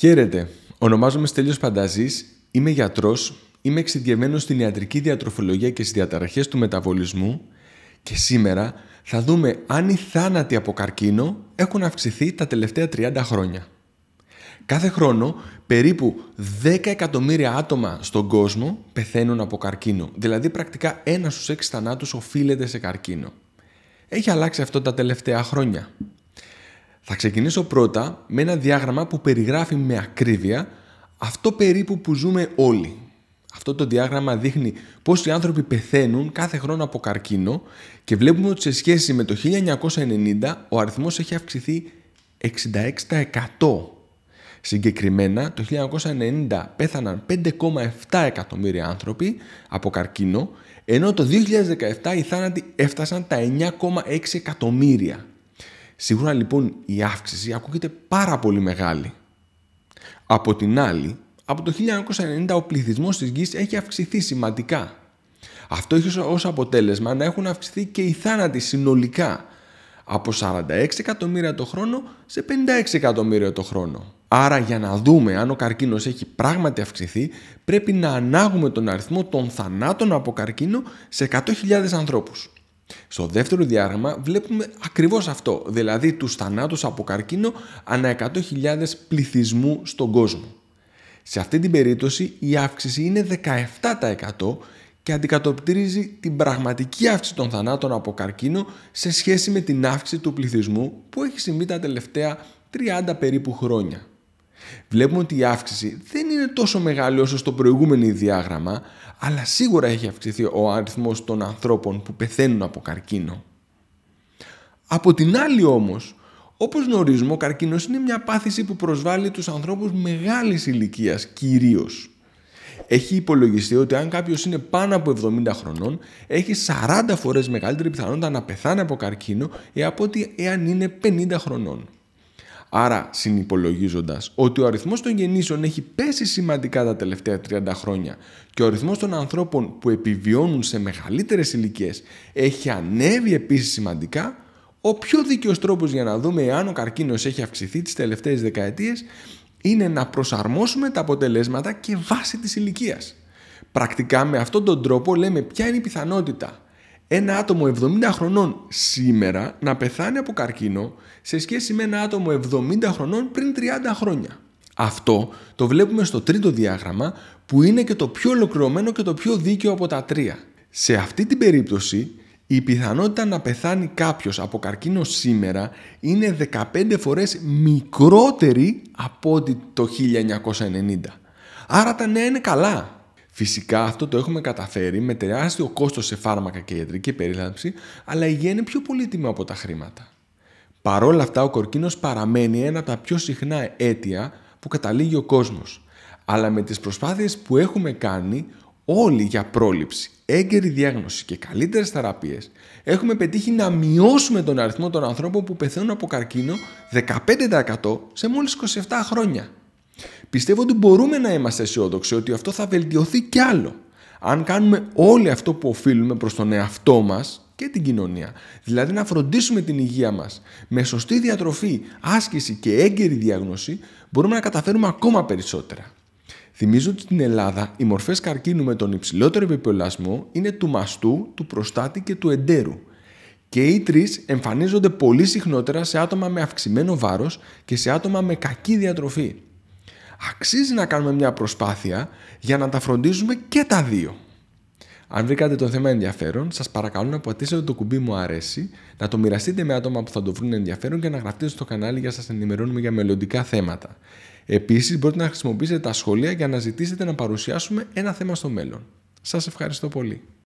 Χαίρετε. Ονομάζομαι Στέλιος Πανταζής, είμαι γιατρός, είμαι εξειδικευμένος στην ιατρική διατροφολογία και στις διαταραχές του μεταβολισμού και σήμερα θα δούμε αν οι θάνατοι από καρκίνο έχουν αυξηθεί τα τελευταία 30 χρόνια. Κάθε χρόνο περίπου 10 εκατομμύρια άτομα στον κόσμο πεθαίνουν από καρκίνο. Δηλαδή πρακτικά ένας στους 6 θανάτους οφείλεται σε καρκίνο. Έχει αλλάξει αυτό τα τελευταία χρόνια. Θα ξεκινήσω πρώτα με ένα διάγραμμα που περιγράφει με ακρίβεια αυτό περίπου που ζούμε όλοι. Αυτό το διάγραμμα δείχνει πώς οι άνθρωποι πεθαίνουν κάθε χρόνο από καρκίνο και βλέπουμε ότι σε σχέση με το 1990 ο αριθμός έχει αυξηθεί 66%. Συγκεκριμένα, το 1990 πέθαναν 5,7 εκατομμύρια άνθρωποι από καρκίνο, ενώ το 2017 οι θάνατοι έφτασαν τα 9,6 εκατομμύρια. Σίγουρα λοιπόν η αύξηση ακούγεται πάρα πολύ μεγάλη. Από την άλλη, από το 1990 ο πληθυσμός της γης έχει αυξηθεί σημαντικά. Αυτό έχει ως αποτέλεσμα να έχουν αυξηθεί και οι θάνατοι συνολικά από 46 εκατομμύρια το χρόνο σε 56 εκατομμύρια το χρόνο. Άρα για να δούμε αν ο καρκίνος έχει πράγματι αυξηθεί πρέπει να ανάγουμε τον αριθμό των θανάτων από καρκίνο σε 100.000 ανθρώπους. Στο δεύτερο διάγραμμα βλέπουμε ακριβώς αυτό, δηλαδή τους θανάτους από καρκίνο ανά 100.000 πληθυσμού στον κόσμο. Σε αυτή την περίπτωση η αύξηση είναι 17% και αντικατοπτρίζει την πραγματική αύξηση των θανάτων από καρκίνο σε σχέση με την αύξηση του πληθυσμού που έχει συμβεί τα τελευταία 30 περίπου χρόνια. Βλέπουμε ότι η αύξηση δεν είναι τόσο μεγάλη όσο στο προηγούμενο διάγραμμα, αλλά σίγουρα έχει αυξηθεί ο αριθμός των ανθρώπων που πεθαίνουν από καρκίνο. Από την άλλη όμως, όπως γνωρίζουμε, ο καρκίνος είναι μια πάθηση που προσβάλλει τους ανθρώπους μεγάλης ηλικίας κυρίως. Έχει υπολογιστεί ότι αν κάποιος είναι πάνω από 70 χρονών, έχει 40 φορές μεγαλύτερη πιθανότητα να πεθάνει από καρκίνο από ότι εάν είναι 50 χρονών. Άρα, συνυπολογίζοντας ότι ο αριθμός των γεννήσεων έχει πέσει σημαντικά τα τελευταία 30 χρόνια και ο αριθμός των ανθρώπων που επιβιώνουν σε μεγαλύτερες ηλικίες έχει ανέβει επίσης σημαντικά, ο πιο δίκαιος τρόπος για να δούμε εάν ο καρκίνος έχει αυξηθεί τις τελευταίες δεκαετίες είναι να προσαρμόσουμε τα αποτελέσματα και βάση της ηλικίας. Πρακτικά με αυτόν τον τρόπο λέμε ποια είναι η πιθανότητα ένα άτομο 70 χρονών σήμερα να πεθάνει από καρκίνο σε σχέση με ένα άτομο 70 χρονών πριν 30 χρόνια. Αυτό το βλέπουμε στο τρίτο διάγραμμα που είναι και το πιο ολοκληρωμένο και το πιο δίκαιο από τα τρία. Σε αυτή την περίπτωση η πιθανότητα να πεθάνει κάποιος από καρκίνο σήμερα είναι 15 φορές μικρότερη από ό,τι το 1990. Άρα τα νέα είναι καλά. Φυσικά αυτό το έχουμε καταφέρει με τεράστιο κόστος σε φάρμακα και ιατρική περίλαμψη, αλλά η υγεία είναι πιο πολύτιμη από τα χρήματα. Παρόλα αυτά, ο κορκίνος παραμένει ένα από τα πιο συχνά αίτια που καταλήγει ο κόσμος. Αλλά με τις προσπάθειες που έχουμε κάνει όλοι για πρόληψη, έγκαιρη διάγνωση και καλύτερες θεραπείες, έχουμε πετύχει να μειώσουμε τον αριθμό των ανθρώπων που πεθαίνουν από καρκίνο 15% σε μόλις 27 χρόνια. Πιστεύω ότι μπορούμε να είμαστε αισιόδοξοι ότι αυτό θα βελτιωθεί κι άλλο. Αν κάνουμε όλο αυτό που οφείλουμε προς τον εαυτό μας και την κοινωνία. Δηλαδή να φροντίσουμε την υγεία μας. Με σωστή διατροφή, άσκηση και έγκαιρη διάγνωση μπορούμε να καταφέρουμε ακόμα περισσότερα. Θυμίζω ότι στην Ελλάδα οι μορφές καρκίνου με τον υψηλότερο επιπολασμό είναι του μαστού, του προστάτη και του εντέρου. Και οι τρεις εμφανίζονται πολύ συχνότερα σε άτομα με αυξημένο βάρος και σε άτομα με κακή διατροφή αξίζει να κάνουμε μια προσπάθεια για να τα φροντίζουμε και τα δύο. Αν βρήκατε το θέμα ενδιαφέρον, σας παρακαλώ να πατήσετε το κουμπί μου αρέσει, να το μοιραστείτε με άτομα που θα το βρουν ενδιαφέρον και να γραφτείτε στο κανάλι για να σας ενημερώνουμε για μελλοντικά θέματα. Επίσης, μπορείτε να χρησιμοποιήσετε τα σχόλια για να ζητήσετε να παρουσιάσουμε ένα θέμα στο μέλλον. Σας ευχαριστώ πολύ.